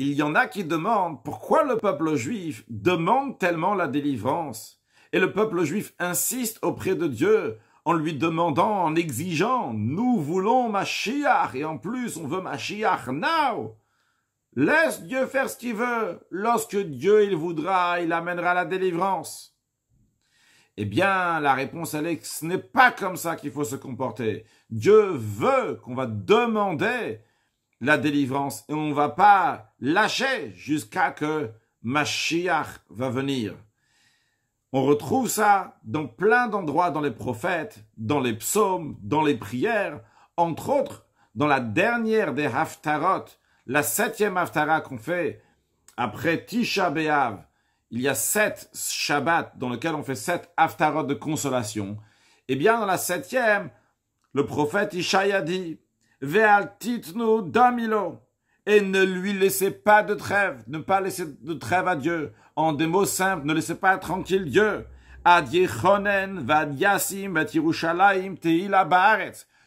Il y en a qui demandent pourquoi le peuple juif demande tellement la délivrance. Et le peuple juif insiste auprès de Dieu en lui demandant, en exigeant, nous voulons Mashiach, et en plus on veut Mashiach now. Laisse Dieu faire ce qu'il veut. Lorsque Dieu il voudra, il amènera la délivrance. Eh bien, la réponse elle est que ce n'est pas comme ça qu'il faut se comporter. Dieu veut qu'on va demander la délivrance et on ne va pas lâcher jusqu'à que Mashiach va venir. On retrouve ça dans plein d'endroits dans les prophètes, dans les psaumes, dans les prières, entre autres dans la dernière des Haftarot, la septième Haftara qu'on fait après Tisha B'Av. Il y a sept Shabbat dans lesquels on fait sept Haftarot de consolation. Eh bien, dans la septième, le prophète Ishaïa dit, Ve'altitnu damilo. Et ne lui laissez pas de trêve. Ne pas laisser de trêve à Dieu. En des mots simples, ne laissez pas tranquille Dieu. Ad Vad Yassim, Vat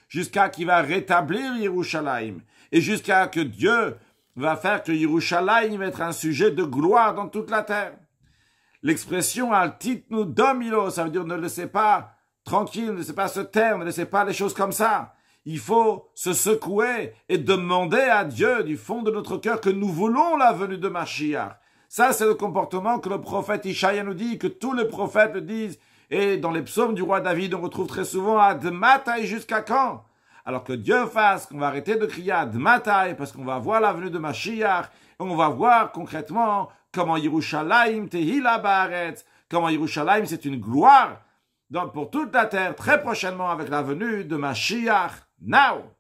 Jusqu'à qu'il va rétablir Yerushalayim. Et jusqu'à que Dieu va faire que Yerushalayim va être un sujet de gloire dans toute la terre. L'expression altitnu domilo, ça veut dire ne laissez pas tranquille, ne laissez pas se taire, ne laissez pas les choses comme ça. Il faut se secouer et demander à Dieu du fond de notre cœur que nous voulons la venue de Mashiach. Ça, c'est le comportement que le prophète Ishaïa nous dit, que tous les prophètes le disent. Et dans les psaumes du roi David, on retrouve très souvent Admatai jusqu'à quand Alors que Dieu fasse qu'on va arrêter de crier Admatai parce qu'on va voir la venue de Mashiach. Et on va voir concrètement comment Yerushalayim Tehila barret comment Yerushalayim c'est une gloire donc pour toute la terre très prochainement avec la venue de Mashiach. now